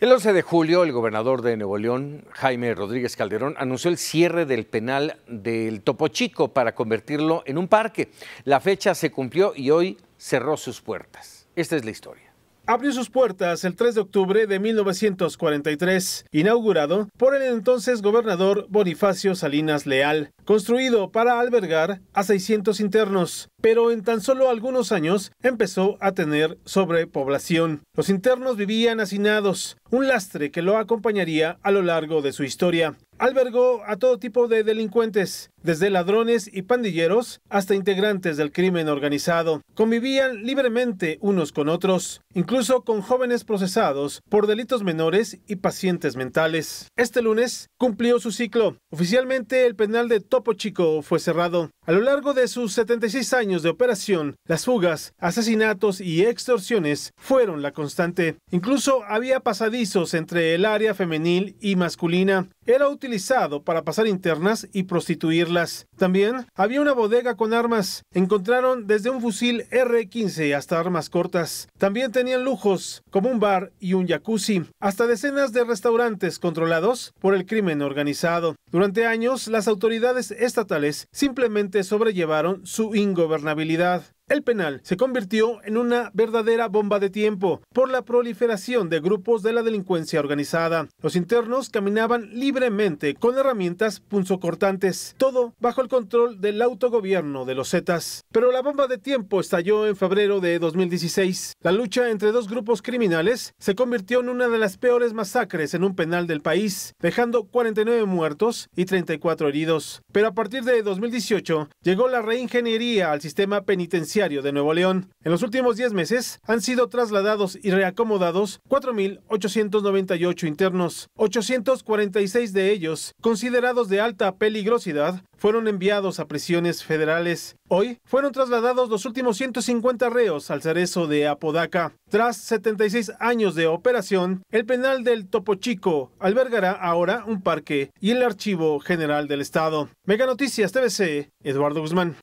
El 11 de julio, el gobernador de Nuevo León, Jaime Rodríguez Calderón, anunció el cierre del penal del Topo Chico para convertirlo en un parque. La fecha se cumplió y hoy cerró sus puertas. Esta es la historia abrió sus puertas el 3 de octubre de 1943, inaugurado por el entonces gobernador Bonifacio Salinas Leal construido para albergar a 600 internos, pero en tan solo algunos años empezó a tener sobrepoblación. Los internos vivían hacinados, un lastre que lo acompañaría a lo largo de su historia. Albergó a todo tipo de delincuentes, desde ladrones y pandilleros hasta integrantes del crimen organizado. Convivían libremente unos con otros, incluso con jóvenes procesados por delitos menores y pacientes mentales. Este lunes cumplió su ciclo. Oficialmente el penal de Top Chico fue cerrado. A lo largo de sus 76 años de operación, las fugas, asesinatos y extorsiones fueron la constante. Incluso había pasadizos entre el área femenil y masculina. Era utilizado para pasar internas y prostituirlas. También había una bodega con armas. Encontraron desde un fusil R-15 hasta armas cortas. También tenían lujos, como un bar y un jacuzzi, hasta decenas de restaurantes controlados por el crimen organizado. Durante años, las autoridades estatales simplemente sobrellevaron su ingobernabilidad. El penal se convirtió en una verdadera bomba de tiempo por la proliferación de grupos de la delincuencia organizada. Los internos caminaban libremente con herramientas punzocortantes, todo bajo el control del autogobierno de los Zetas. Pero la bomba de tiempo estalló en febrero de 2016. La lucha entre dos grupos criminales se convirtió en una de las peores masacres en un penal del país, dejando 49 muertos y 34 heridos. Pero a partir de 2018 llegó la reingeniería al sistema penitenciario de Nuevo León. En los últimos 10 meses han sido trasladados y reacomodados 4.898 internos. 846 de ellos, considerados de alta peligrosidad, fueron enviados a prisiones federales. Hoy fueron trasladados los últimos 150 reos al cerezo de Apodaca. Tras 76 años de operación, el penal del Topo Chico albergará ahora un parque y el Archivo General del Estado. Mega Noticias TVC, Eduardo Guzmán.